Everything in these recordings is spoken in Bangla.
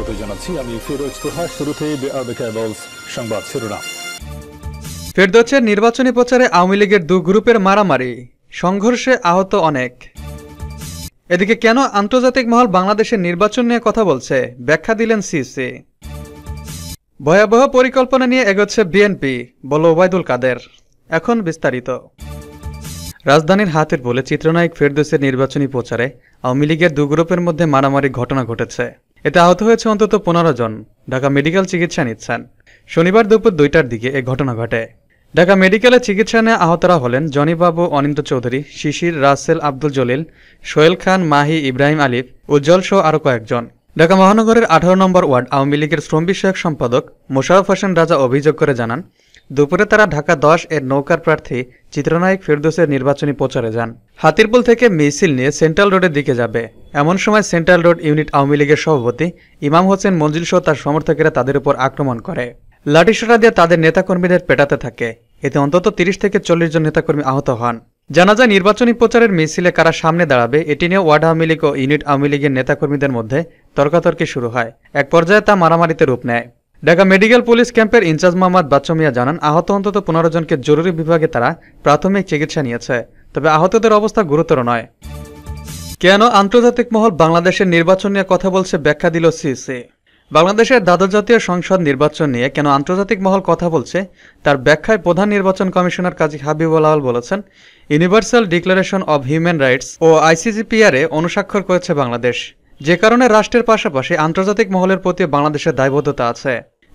স্বাগত জানাচ্ছি আমি ফিরোজ তোহা শুরুতে সংবাদ শিরোনাম ফেরদৌসের নির্বাচনী প্রচারে আওয়ামী লীগের দু গ্রুপের মারামারি সংঘর্ষে আহত অনেক এদিকে কেন আন্তর্জাতিক মহল বাংলাদেশের নির্বাচন নিয়ে কথা বলছে ব্যাখ্যা দিলেন সিসি ভয়াবহ পরিকল্পনা নিয়ে এগোচ্ছে বিএনপি বলল ওবায়দুল কাদের এখন বিস্তারিত রাজধানীর হাতের বলে চিত্রনায়ক ফেরদৌসের নির্বাচনী প্রচারে আওয়ামী লীগের দু গ্রুপের মধ্যে মারামারি ঘটনা ঘটেছে এতে আহত হয়েছে অন্তত পনেরো জন ঢাকা মেডিকেল চিকিৎসা নিচ্ছেন শনিবার দুপুর দুইটার দিকে এ ঘটনা ঘটে ঢাকা মেডিকেলে চিকিৎসা নিয়ে আহতরা হলেন জনিবাবু অনিন্দ্য চৌধুরী শিশির রাসেল আব্দুল জলিল সোহেল খান মাহি ইব্রাহিম আলিফ উজ্জ্বল সহ আরও কয়েকজন ঢাকা মহানগরের আঠারো নম্বর ওয়ার্ড আওয়ামী লীগের শ্রম বিষয়ক সম্পাদক মোশারফ হোসেন রাজা অভিযোগ করে জানান দুপুরে তারা ঢাকা দশ এর নৌকার প্রার্থী চিত্রনায়ক ফেরদোসের নির্বাচনী প্রচারে যান হাতিরপুল থেকে মিছিল নিয়ে সেন্ট্রাল রোডের দিকে যাবে এমন সময় সেন্ট্রাল রোড ইউনিট আওয়ামী লীগের সভাপতি ইমাম হোসেন মঞ্জিল সহ তার সমর্থকেরা তাদের উপর আক্রমণ করে লাঠিসোটা দিয়ে তাদের নেতাকর্মীদের পেটাতে থাকে এতে অন্তত তিরিশ থেকে চল্লিশ জন নেতাকর্মী আহত হন জানা যায় নির্বাচনী প্রচারের মিছিলে কারা সামনে দাঁড়াবে এটি নিয়ে ওয়ার্ড আওয়ামী লীগ ও ইউনিট আওয়ামী লীগের নেতাকর্মীদের মধ্যে তর্কাতর্কি শুরু হয় এক পর্যায়ে তা মারামারিতে রূপ নেয় ঢাকা মেডিকেল পুলিশ ক্যাম্পের ইনচার্জ মোহাম্মদ বাচ্চমিয়া জানান আহত অন্তত পনেরো জনকে জরুরি বিভাগে তারা প্রাথমিক চিকিৎসা নিয়েছে তবে আহতদের অবস্থা গুরুতর নয় কেন আন্তর্জাতিক মহল বাংলাদেশের নির্বাচন নিয়ে কথা বলছে ব্যাখ্যা দিল সিসি বাংলাদেশের দ্বাদশ জাতীয় সংসদ নির্বাচন নিয়ে কেন আন্তর্জাতিক মহল কথা বলছে তার ব্যাখ্যায় প্রধান নির্বাচন কমিশনার কাজী হাবিবুল আল বলেছেন universal declaration of human rights ও আইসিজিপিআরে অনুস্বাক্ষর করেছে বাংলাদেশ যে কারণে রাষ্ট্রের পাশাপাশি আন্তর্জাতিক মহলের প্রতি বাংলাদেশের দায়বদ্ধতা আছে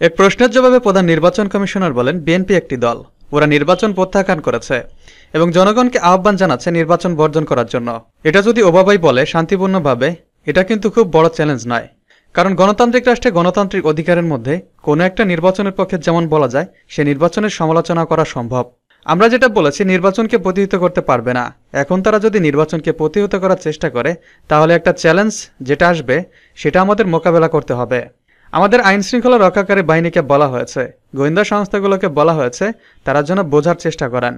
এক প্রশ্নের জবাবে প্রধান নির্বাচন কমিশনার বলেন বিএনপি একটি দল ওরা নির্বাচন প্রত্যাখ্যান করেছে এবং জনগণকে আহ্বান জানাচ্ছে নির্বাচন বর্জন করার জন্য এটা যদি ওবাবাই বলে শান্তিপূর্ণভাবে এটা কিন্তু খুব বড় চ্যালেঞ্জ নয় কারণ গণতান্ত্রিক রাষ্ট্রে গণতান্ত্রিক অধিকারের মধ্যে কোনো একটা নির্বাচনের পক্ষে যেমন বলা যায় সে নির্বাচনের সমালোচনা করা সম্ভব আমরা যেটা বলেছি নির্বাচনকে প্রতিহিত করতে পারবে না এখন তারা যদি নির্বাচনকে প্রতিহত করার চেষ্টা করে তাহলে একটা চ্যালেঞ্জ যেটা আসবে সেটা আমাদের মোকাবেলা করতে হবে আমাদের আইন শৃঙ্খলা রক্ষাকারী বাহিনীকে বলা হয়েছে গোয়েন্দা সংস্থাগুলোকে বলা হয়েছে তারা যেন বোঝার চেষ্টা করেন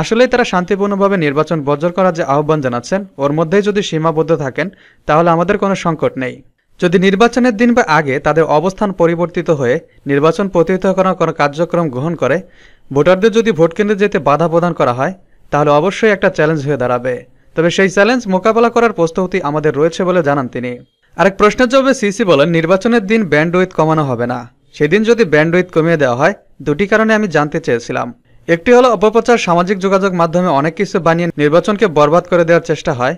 আসলে তারা শান্তিপূর্ণভাবে নির্বাচন বর্জন করার যে আহ্বান জানাচ্ছেন ওর মধ্যেই যদি সীমাবদ্ধ থাকেন তাহলে আমাদের কোনো সংকট নেই যদি নির্বাচনের দিন বা আগে তাদের অবস্থান পরিবর্তিত হয়ে নির্বাচন প্রতিহিত করার কোনো কার্যক্রম গ্রহণ করে ভোটারদের যদি ভোট কেন্দ্রে যেতে বাধা প্রদান করা হয় তাহলে অবশ্যই একটা চ্যালেঞ্জ হয়ে দাঁড়াবে তবে সেই চ্যালেঞ্জ মোকাবেলা করার প্রস্তুতি আমাদের রয়েছে বলে জানান তিনি আরেক প্রশ্নের জবাবে সিসি বলেন নির্বাচনের দিন ব্যান্ড কমানো হবে না সেদিন যদি ব্যান্ডউইথ কমিয়ে দেওয়া হয় দুটি কারণে আমি জানতে চেয়েছিলাম একটি হলো অপপ্রচার সামাজিক যোগাযোগ মাধ্যমে অনেক কিছু বানিয়ে নির্বাচনকে বরবাদ করে দেওয়ার চেষ্টা হয়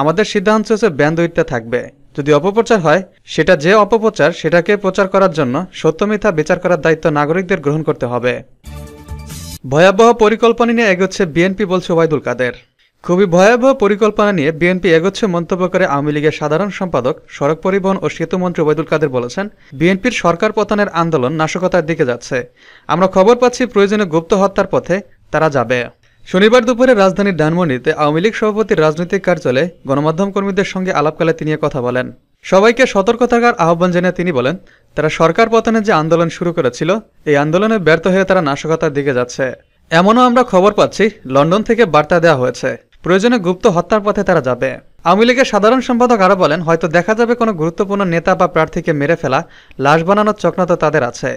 আমাদের সিদ্ধান্ত হচ্ছে ব্যান্ডউইথটা থাকবে যদি অপপ্রচার হয় সেটা যে অপপ্রচার সেটাকে প্রচার করার জন্য সত্য মিথ্যা বিচার করার দায়িত্ব নাগরিকদের গ্রহণ করতে হবে ভয়াবহ পরিকল্পনা নিয়ে এগোচ্ছে বিএনপি বলছে ওবায়দুল কাদের খুবই ভয়াবহ পরিকল্পনা নিয়ে বিএনপি এগোচ্ছে মন্তব্য করে আওয়ামী লীগের সাধারণ সম্পাদক সড়ক পরিবহন ও সেতুমন্ত্রী ওবায়দুল কাদের বলেছেন বিএনপির সরকার পতনের আন্দোলন নাশকতার দিকে যাচ্ছে আমরা খবর পাচ্ছি প্রয়োজনে গুপ্ত হত্যার পথে তারা যাবে শনিবার দুপুরে রাজধানীর ডানমন্ডিতে আওয়ামী লীগ সভাপতির রাজনৈতিক কার্যালয়ে গণমাধ্যম কর্মীদের সঙ্গে আলাপকালে তিনি কথা বলেন সবাইকে সতর্ক থাকার আহ্বান জানিয়ে তিনি বলেন তারা সরকার পতনের যে আন্দোলন শুরু করেছিল এই আন্দোলনে ব্যর্থ হয়ে তারা নাশকতার দিকে যাচ্ছে এমনও আমরা খবর পাচ্ছি লন্ডন থেকে বার্তা দেওয়া হয়েছে প্রয়োজনে গুপ্ত হত্যার পথে তারা যাবে আওয়ামী লীগের সাধারণ সম্পাদক আরও বলেন হয়তো দেখা যাবে কোনো গুরুত্বপূর্ণ নেতা বা প্রার্থীকে মেরে ফেলা লাশ বানানোর তো তাদের আছে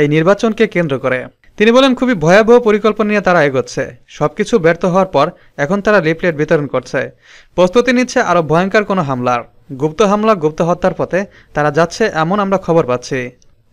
এই নির্বাচনকে কেন্দ্র করে তিনি বলেন খুবই ভয়াবহ পরিকল্পনা নিয়ে তারা এগোচ্ছে সবকিছু ব্যর্থ হওয়ার পর এখন তারা লিফলেট বিতরণ করছে প্রস্তুতি নিচ্ছে আরও ভয়ঙ্কর কোনো হামলার গুপ্ত হামলা গুপ্ত হত্যার পথে তারা যাচ্ছে এমন আমরা খবর পাচ্ছি